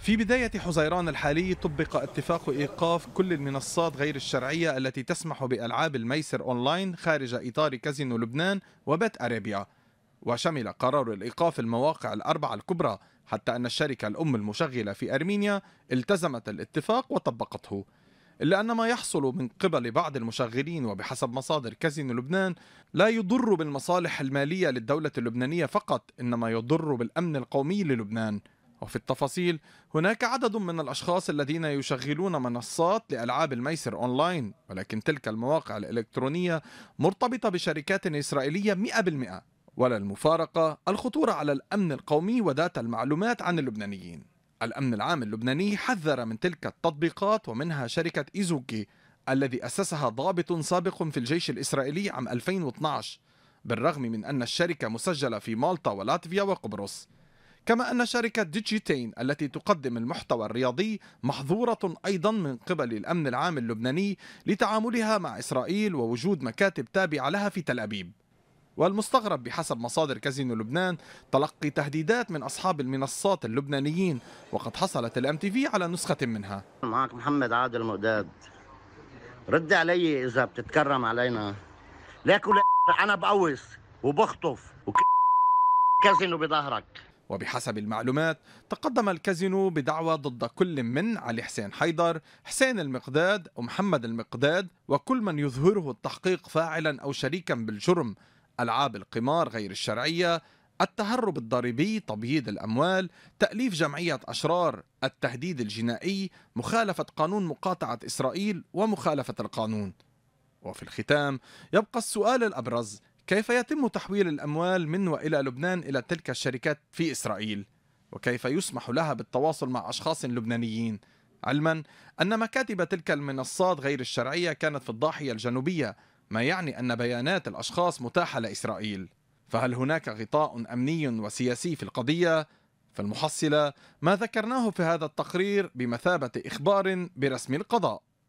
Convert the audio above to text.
في بداية حزيران الحالي طبق اتفاق إيقاف كل المنصات غير الشرعية التي تسمح بألعاب الميسر أونلاين خارج إطار كازينو لبنان وبات أريبيا وشمل قرار الإيقاف المواقع الأربعة الكبرى حتى أن الشركة الأم المشغلة في أرمينيا التزمت الاتفاق وطبقته إلا أن ما يحصل من قبل بعض المشغلين وبحسب مصادر كازينو لبنان لا يضر بالمصالح المالية للدولة اللبنانية فقط إنما يضر بالأمن القومي للبنان وفي التفاصيل هناك عدد من الأشخاص الذين يشغلون منصات لألعاب الميسر أونلاين ولكن تلك المواقع الإلكترونية مرتبطة بشركات إسرائيلية 100% ولا المفارقة الخطورة على الأمن القومي وذات المعلومات عن اللبنانيين الأمن العام اللبناني حذر من تلك التطبيقات ومنها شركة إيزوكي الذي أسسها ضابط سابق في الجيش الإسرائيلي عام 2012 بالرغم من أن الشركة مسجلة في مالطا ولاتفيا وقبرص كما أن شركة ديجيتين التي تقدم المحتوى الرياضي محظورة أيضا من قبل الأمن العام اللبناني لتعاملها مع إسرائيل ووجود مكاتب تابعة لها في تل أبيب والمستغرب بحسب مصادر كازينو لبنان تلقي تهديدات من أصحاب المنصات اللبنانيين وقد حصلت الام تي في على نسخة منها معك محمد عادل مقداد رد علي إذا بتتكرم علينا لك أنا بقوص وبخطف وكازينو بظهرك وبحسب المعلومات تقدم الكازينو بدعوى ضد كل من علي حسين حيدر حسين المقداد ومحمد المقداد وكل من يظهره التحقيق فاعلا أو شريكا بالجرم ألعاب القمار غير الشرعية التهرب الضريبي تبييض الأموال تأليف جمعية أشرار التهديد الجنائي مخالفة قانون مقاطعة إسرائيل ومخالفة القانون وفي الختام يبقى السؤال الأبرز كيف يتم تحويل الأموال من وإلى لبنان إلى تلك الشركات في إسرائيل وكيف يسمح لها بالتواصل مع أشخاص لبنانيين علما أن مكاتب تلك المنصات غير الشرعية كانت في الضاحية الجنوبية ما يعني أن بيانات الأشخاص متاحة لإسرائيل فهل هناك غطاء أمني وسياسي في القضية؟ فالمحصلة ما ذكرناه في هذا التقرير بمثابة إخبار برسم القضاء